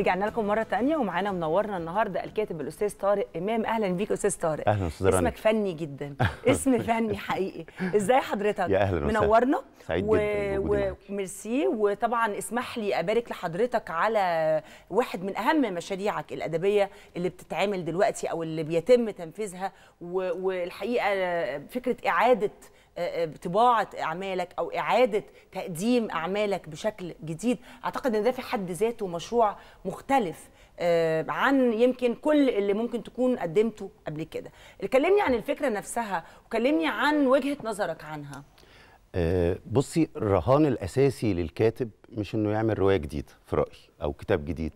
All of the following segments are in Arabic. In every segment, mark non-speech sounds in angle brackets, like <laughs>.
رجعنا لكم مره ثانيه ومعانا منورنا النهارده الكاتب الاستاذ طارق امام اهلا بيك استاذ طارق اهلا استاذ اسمك فني جدا <laughs> اسم فني حقيقي ازاي حضرتك يا اهلا منورنا سعيد و... وطبعا اسمح لي ابارك لحضرتك على واحد من اهم مشاريعك الادبيه اللي بتتعمل دلوقتي او اللي بيتم تنفيذها و... والحقيقه فكره اعاده آه، آه، طباعه اعمالك او اعاده تقديم اعمالك بشكل جديد اعتقد ان ده في حد ذاته مشروع مختلف آه، عن يمكن كل اللي ممكن تكون قدمته قبل كده كلمني عن الفكره نفسها وكلمني عن وجهه نظرك عنها آه، بصي الرهان الاساسي للكاتب مش انه يعمل روايه جديده في رايي او كتاب جديد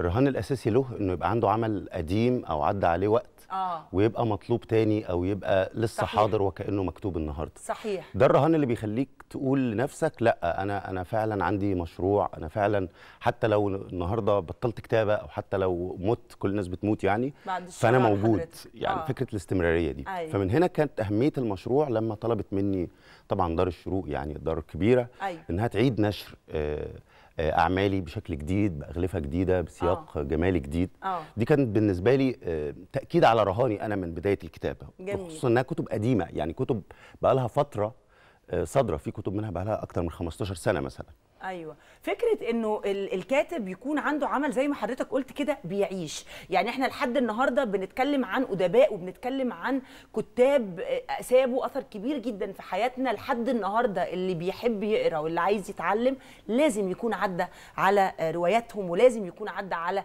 الرهان الاساسي له انه يبقى عنده عمل قديم او عدى عليه وقت آه. ويبقى مطلوب تاني او يبقى لسه صحيح. حاضر وكانه مكتوب النهارده صحيح ده الرهان اللي بيخليك تقول لنفسك لا انا انا فعلا عندي مشروع انا فعلا حتى لو النهارده بطلت كتابه او حتى لو مت كل الناس بتموت يعني فانا موجود حضرتك. يعني آه. فكره الاستمراريه دي أي. أيوه. فمن هنا كانت اهميه المشروع لما طلبت مني طبعا دار الشروق يعني الدار الكبيره أي. أيوه. انها تعيد نشر آه آه، اعمالي بشكل جديد باغلفه جديده بسياق أوه. جمالي جديد أوه. دي كانت بالنسبه لي آه، تاكيد على رهاني انا من بدايه الكتابه خصوصا انها كتب قديمه يعني كتب بقى لها فتره آه، صادره في كتب منها بقى لها اكتر من 15 سنه مثلا ايوه فكره انه الكاتب يكون عنده عمل زي ما حضرتك قلت كده بيعيش يعني احنا لحد النهارده بنتكلم عن ادباء وبنتكلم عن كتاب سابوا اثر كبير جدا في حياتنا لحد النهارده اللي بيحب يقرا واللي عايز يتعلم لازم يكون عدى على رواياتهم ولازم يكون عدى على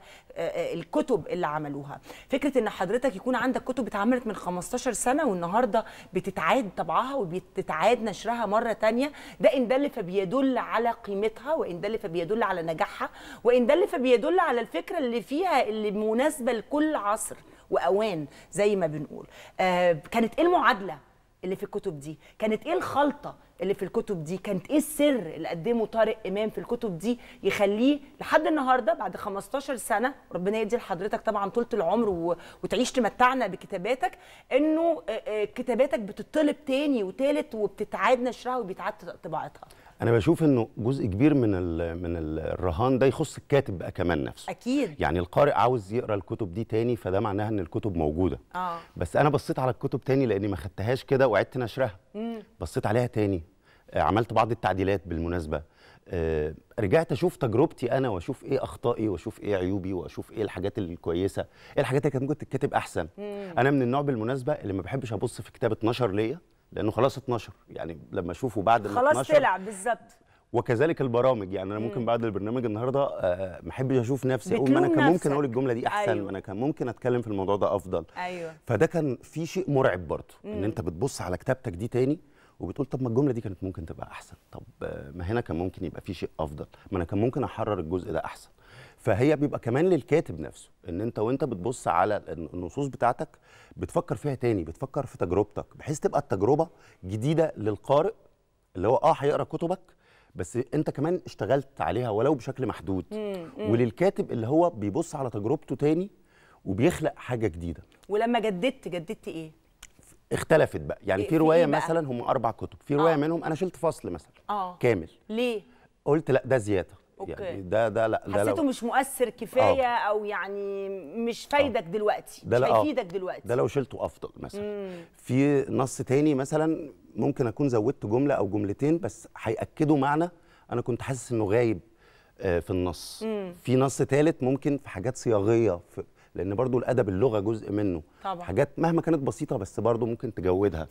الكتب اللي عملوها فكره ان حضرتك يكون عندك كتب اتعملت من 15 سنه والنهارده بتتعاد طبعها وبتتعاد نشرها مره ثانيه ده ان دل فبيدل على قيمه قوتها وان اللي فبيدل على نجاحها وان ده اللي فبيدل على الفكره اللي فيها اللي مناسبه لكل عصر واوان زي ما بنقول آه كانت ايه المعادله اللي في الكتب دي كانت ايه الخلطه اللي في الكتب دي كانت ايه السر اللي قدمه طارق امام في الكتب دي يخليه لحد النهارده بعد 15 سنه ربنا يدي لحضرتك طبعا طولة العمر و... وتعيش تمتعنا بكتاباتك انه آه، آه، كتاباتك بتطلب تاني وتالت وبتتعاد نشرها وبيتعاد طباعتها انا بشوف انه جزء كبير من الـ من الرهان ده يخص الكاتب بقى كمان نفسه اكيد يعني القارئ عاوز يقرا الكتب دي تاني فده معناها ان الكتب موجوده آه. بس انا بصيت على الكتب تاني لاني ما خدتهاش كده وعدت نشرها بصيت عليها تاني آه، عملت بعض التعديلات بالمناسبه آه، رجعت اشوف تجربتي انا واشوف ايه اخطائي واشوف ايه عيوبي واشوف ايه الحاجات الكويسه ايه الحاجات اللي كانت ممكن تتكتب احسن مم. انا من النوع بالمناسبه اللي ما بحبش ابص في كتاب اتنشر ليا لانه خلاص 12 يعني لما اشوفه بعد ما خلاص طلع بالظبط وكذلك البرامج يعني انا ممكن بعد البرنامج النهارده آه، ما احبش اشوف نفسي اقول ما انا كان ممكن اقول الجمله دي احسن أيوة. ما انا كان ممكن اتكلم في الموضوع ده افضل أيوة. فده كان في شيء مرعب برضه ان انت بتبص على كتابتك دي تاني وبتقول طب ما الجمله دي كانت ممكن تبقى احسن طب آه، ما هنا كان ممكن يبقى في شيء افضل ما انا كان ممكن احرر الجزء ده احسن فهي بيبقى كمان للكاتب نفسه ان انت وانت بتبص على النصوص بتاعتك بتفكر فيها تاني بتفكر في تجربتك بحيث تبقى التجربه جديده للقارئ اللي هو اه هيقرا كتبك بس انت كمان اشتغلت عليها ولو بشكل محدود وللكاتب اللي هو بيبص على تجربته تاني وبيخلق حاجه جديده ولما جددت جددت ايه اختلفت بقى يعني إيه، في إيه روايه بقى؟ مثلا هم اربع كتب في روايه آه. منهم انا شلت فصل مثلا آه. كامل ليه قلت لا ده زياده يعني أوكي. يعني ده ده لا ده حسيته لو... مش مؤثر كفايه أوه. او يعني مش فايدك أوه. دلوقتي ده مش آه. هيفيدك دلوقتي ده لو شلته افضل مثلا مم. في نص تاني مثلا ممكن اكون زودت جمله او جملتين بس هياكدوا معنى انا كنت حاسس انه غايب آه، في النص مم. في نص تالت ممكن في حاجات صياغيه في لان برضو الادب اللغه جزء منه طبعا. حاجات مهما كانت بسيطه بس برضو ممكن تجودها